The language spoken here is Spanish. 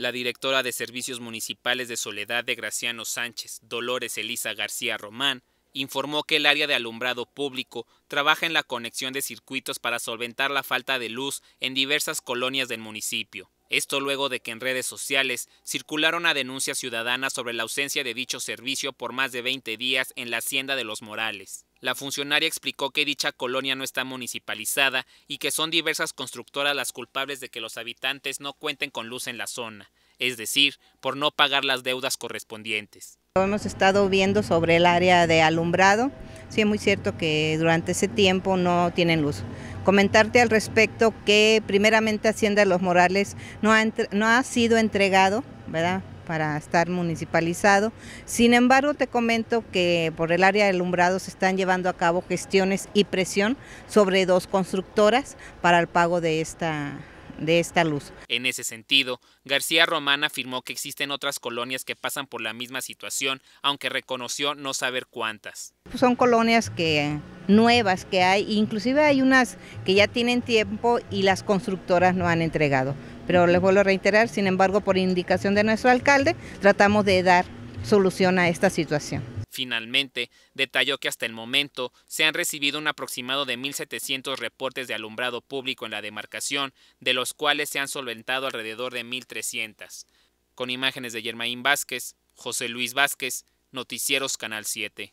la directora de Servicios Municipales de Soledad de Graciano Sánchez, Dolores Elisa García Román, informó que el área de alumbrado público trabaja en la conexión de circuitos para solventar la falta de luz en diversas colonias del municipio. Esto luego de que en redes sociales circularon a denuncia ciudadanas sobre la ausencia de dicho servicio por más de 20 días en la hacienda de Los Morales. La funcionaria explicó que dicha colonia no está municipalizada y que son diversas constructoras las culpables de que los habitantes no cuenten con luz en la zona, es decir, por no pagar las deudas correspondientes. Hemos estado viendo sobre el área de alumbrado sí es muy cierto que durante ese tiempo no tienen luz. Comentarte al respecto que primeramente Hacienda Los Morales no ha, no ha sido entregado, ¿verdad? para estar municipalizado. Sin embargo, te comento que por el área de alumbrado se están llevando a cabo gestiones y presión sobre dos constructoras para el pago de esta de esta luz. En ese sentido, García Román afirmó que existen otras colonias que pasan por la misma situación, aunque reconoció no saber cuántas. Pues son colonias que nuevas que hay, inclusive hay unas que ya tienen tiempo y las constructoras no han entregado. Pero les vuelvo a reiterar, sin embargo, por indicación de nuestro alcalde, tratamos de dar solución a esta situación. Finalmente, detalló que hasta el momento se han recibido un aproximado de 1.700 reportes de alumbrado público en la demarcación, de los cuales se han solventado alrededor de 1.300. Con imágenes de Germaín Vázquez, José Luis Vázquez, Noticieros Canal 7.